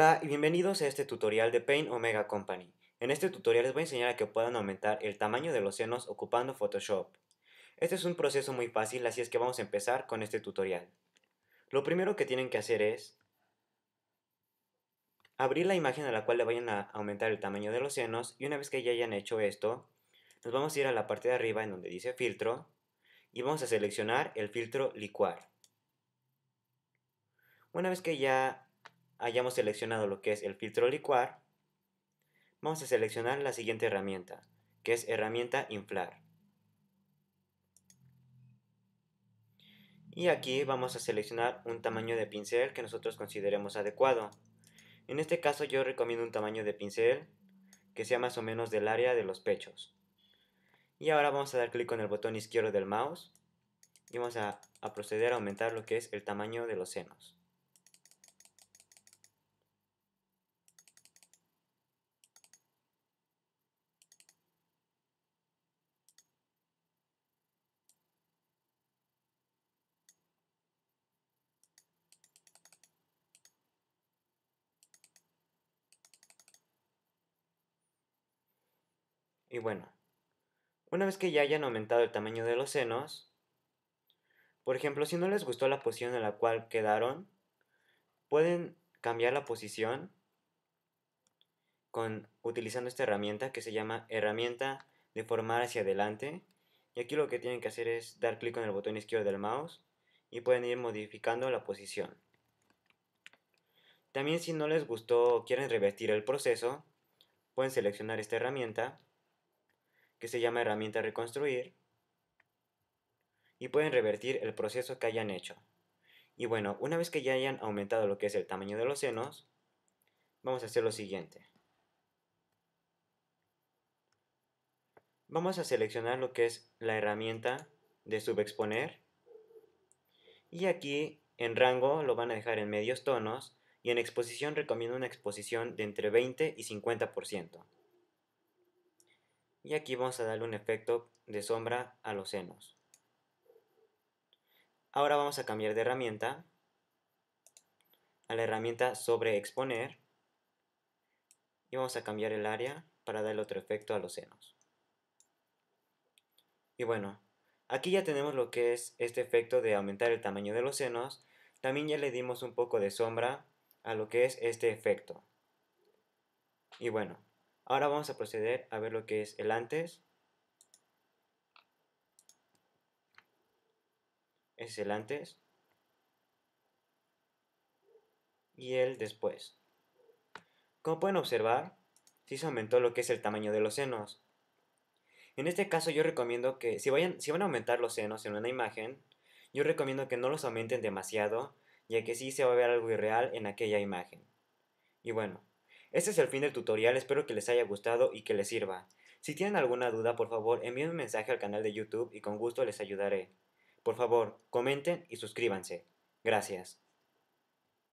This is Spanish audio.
Hola y bienvenidos a este tutorial de Paint Omega Company. En este tutorial les voy a enseñar a que puedan aumentar el tamaño de los senos ocupando Photoshop. Este es un proceso muy fácil así es que vamos a empezar con este tutorial. Lo primero que tienen que hacer es abrir la imagen a la cual le vayan a aumentar el tamaño de los senos y una vez que ya hayan hecho esto, nos vamos a ir a la parte de arriba en donde dice filtro y vamos a seleccionar el filtro licuar. Una vez que ya hayamos seleccionado lo que es el filtro licuar, vamos a seleccionar la siguiente herramienta, que es herramienta inflar. Y aquí vamos a seleccionar un tamaño de pincel que nosotros consideremos adecuado. En este caso yo recomiendo un tamaño de pincel que sea más o menos del área de los pechos. Y ahora vamos a dar clic en el botón izquierdo del mouse y vamos a proceder a aumentar lo que es el tamaño de los senos. Y bueno, una vez que ya hayan aumentado el tamaño de los senos, por ejemplo, si no les gustó la posición en la cual quedaron, pueden cambiar la posición con, utilizando esta herramienta que se llama herramienta de formar hacia adelante. Y aquí lo que tienen que hacer es dar clic en el botón izquierdo del mouse y pueden ir modificando la posición. También si no les gustó o quieren revertir el proceso, pueden seleccionar esta herramienta que se llama herramienta reconstruir, y pueden revertir el proceso que hayan hecho. Y bueno, una vez que ya hayan aumentado lo que es el tamaño de los senos, vamos a hacer lo siguiente. Vamos a seleccionar lo que es la herramienta de subexponer. Y aquí en rango lo van a dejar en medios tonos y en exposición recomiendo una exposición de entre 20 y 50% y aquí vamos a darle un efecto de sombra a los senos. Ahora vamos a cambiar de herramienta a la herramienta sobre exponer y vamos a cambiar el área para darle otro efecto a los senos. Y bueno, aquí ya tenemos lo que es este efecto de aumentar el tamaño de los senos. También ya le dimos un poco de sombra a lo que es este efecto. Y bueno, Ahora vamos a proceder a ver lo que es el antes. es el antes. Y el después. Como pueden observar, sí se aumentó lo que es el tamaño de los senos. En este caso yo recomiendo que si, vayan, si van a aumentar los senos en una imagen, yo recomiendo que no los aumenten demasiado, ya que sí se va a ver algo irreal en aquella imagen. Y bueno, este es el fin del tutorial, espero que les haya gustado y que les sirva. Si tienen alguna duda, por favor, envíen un mensaje al canal de YouTube y con gusto les ayudaré. Por favor, comenten y suscríbanse. Gracias.